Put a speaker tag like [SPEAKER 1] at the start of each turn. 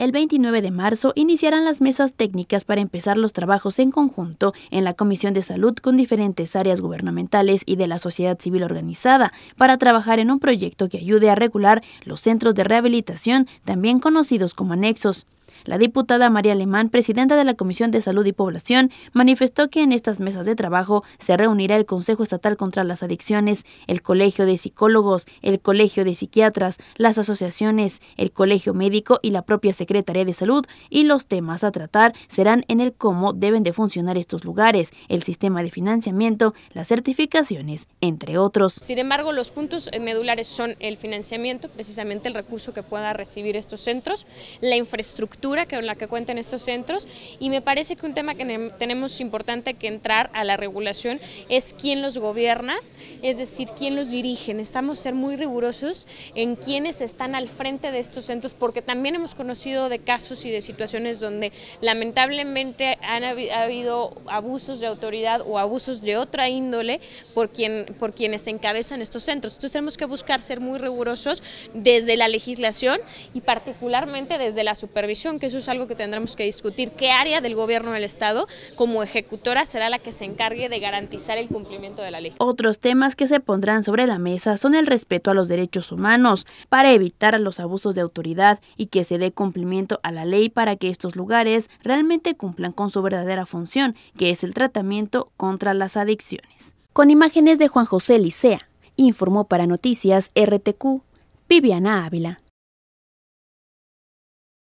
[SPEAKER 1] El 29 de marzo iniciarán las mesas técnicas para empezar los trabajos en conjunto en la Comisión de Salud con diferentes áreas gubernamentales y de la sociedad civil organizada para trabajar en un proyecto que ayude a regular los centros de rehabilitación, también conocidos como anexos. La diputada María Alemán, presidenta de la Comisión de Salud y Población, manifestó que en estas mesas de trabajo se reunirá el Consejo Estatal contra las Adicciones, el Colegio de Psicólogos, el Colegio de Psiquiatras, las asociaciones, el Colegio Médico y la propia Secretaría de Salud y los temas a tratar serán en el cómo deben de funcionar estos lugares, el sistema de financiamiento, las certificaciones, entre otros.
[SPEAKER 2] Sin embargo, los puntos medulares son el financiamiento, precisamente el recurso que pueda recibir estos centros, la infraestructura, que con la que cuentan estos centros y me parece que un tema que tenemos importante que entrar a la regulación es quién los gobierna, es decir, quién los dirige. Necesitamos ser muy rigurosos en quiénes están al frente de estos centros porque también hemos conocido de casos y de situaciones donde lamentablemente han habido abusos de autoridad o abusos de otra índole por, quien, por quienes encabezan estos centros. Entonces tenemos que buscar ser muy rigurosos desde la legislación y particularmente desde la supervisión que eso es algo que tendremos que discutir, qué área del gobierno del Estado como ejecutora será la que se encargue de garantizar el cumplimiento de la ley.
[SPEAKER 1] Otros temas que se pondrán sobre la mesa son el respeto a los derechos humanos para evitar los abusos de autoridad y que se dé cumplimiento a la ley para que estos lugares realmente cumplan con su verdadera función, que es el tratamiento contra las adicciones. Con imágenes de Juan José Licea, informó para Noticias RTQ Viviana Ávila.